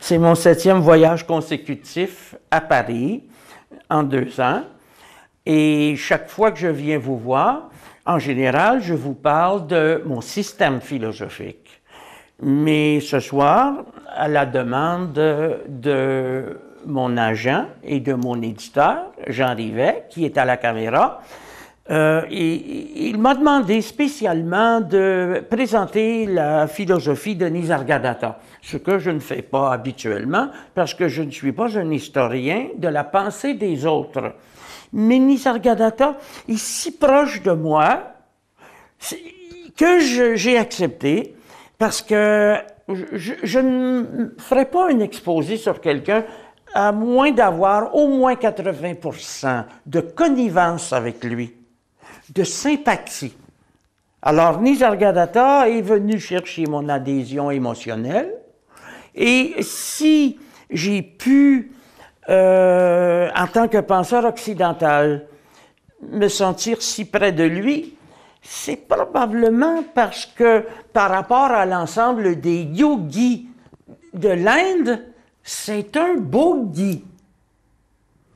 C'est mon septième voyage consécutif à Paris en deux ans. Et chaque fois que je viens vous voir, en général, je vous parle de mon système philosophique. Mais ce soir, à la demande de mon agent et de mon éditeur, Jean Rivet, qui est à la caméra, et, euh, il m'a demandé spécialement de présenter la philosophie de Nisargadatta, ce que je ne fais pas habituellement parce que je ne suis pas un historien de la pensée des autres. Mais Nisargadatta est si proche de moi que j'ai accepté parce que je, je ne ferai pas un exposé sur quelqu'un à moins d'avoir au moins 80 de connivence avec lui de sympathie. Alors, Nisargadatta est venu chercher mon adhésion émotionnelle. Et si j'ai pu, euh, en tant que penseur occidental, me sentir si près de lui, c'est probablement parce que par rapport à l'ensemble des yogis de l'Inde, c'est un bogi.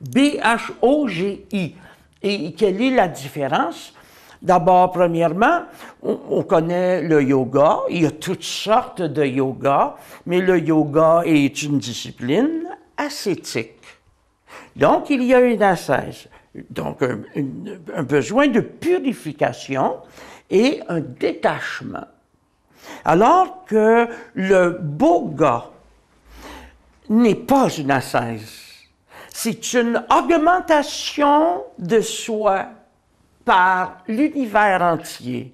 B-H-O-G-I. Et quelle est la différence? D'abord, premièrement, on, connaît le yoga. Il y a toutes sortes de yoga, mais le yoga est une discipline ascétique. Donc, il y a une ascèse, donc un, besoin de purification et un détachement. Alors que le boga n'est pas une ascèse c'est une augmentation de soi par l'univers entier.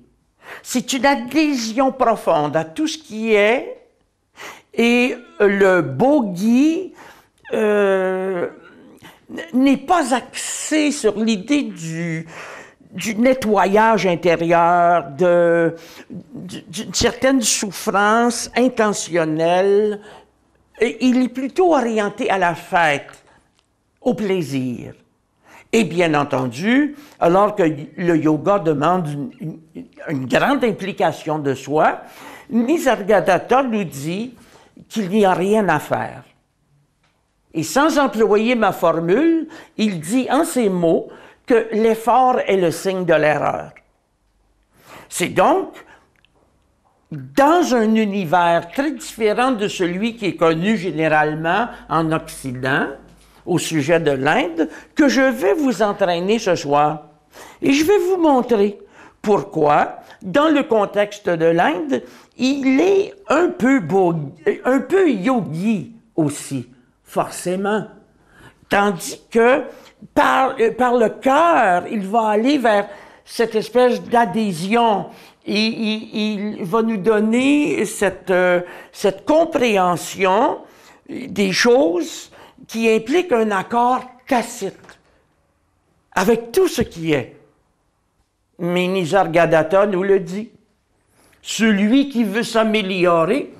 C'est une adhésion profonde à tout ce qui est et le bogey euh, n'est pas axé sur l'idée du, nettoyage intérieur, d'une certaine souffrance intentionnelle. il est plutôt orienté à la fête au plaisir. Et bien entendu, alors que le yoga demande une, une grande implication de soi, Nisargadatta nous dit qu'il n'y a rien à faire. Et sans employer ma formule, il dit en ces mots que l'effort est le signe de l'erreur. C'est donc dans un univers très différent de celui qui est connu généralement en Occident, au sujet de l'Inde que je vais vous entraîner ce soir. Et je vais vous montrer pourquoi, dans le contexte de l'Inde, il est un peu, yogi aussi, forcément. Tandis que euh, par, le cœur, il va aller vers cette espèce d'adhésion. Il, il, va nous donner cette euh, compréhension des choses qui implique un accord tacite avec tout ce qui est. Mais Nisargadatta nous le dit. Celui qui veut s'améliorer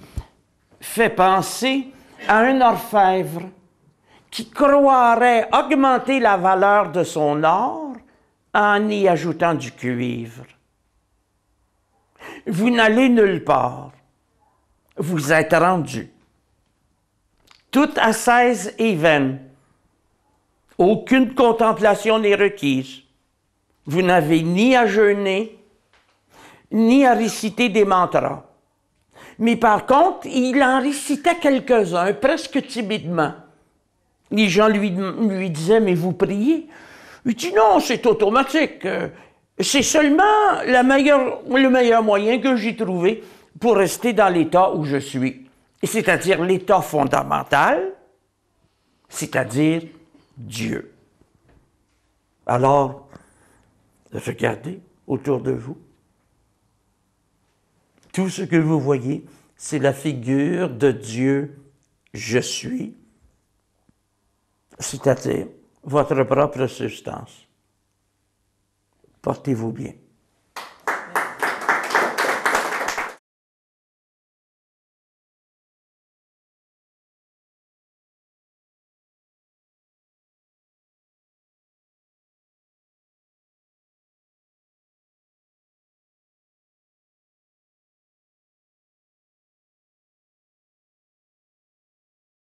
fait penser à un orfèvre qui croirait augmenter la valeur de son or en y ajoutant du cuivre. Vous n'allez nulle part. Vous êtes rendu à à et vaines. Aucune contemplation n'est requise. Vous n'avez ni à jeûner, ni à réciter des mantras. Mais par contre, il en récitait quelques-uns, presque timidement. Les gens lui, lui disaient, mais vous priez? Il dit, non, c'est automatique. C'est seulement le meilleur moyen que j'ai trouvé pour rester dans l'état où je suis c'est-à-dire l'état fondamental, c'est-à-dire Dieu. Alors, regardez autour de vous. Tout ce que vous voyez, c'est la figure de Dieu je suis, c'est-à-dire votre propre substance. Portez-vous bien.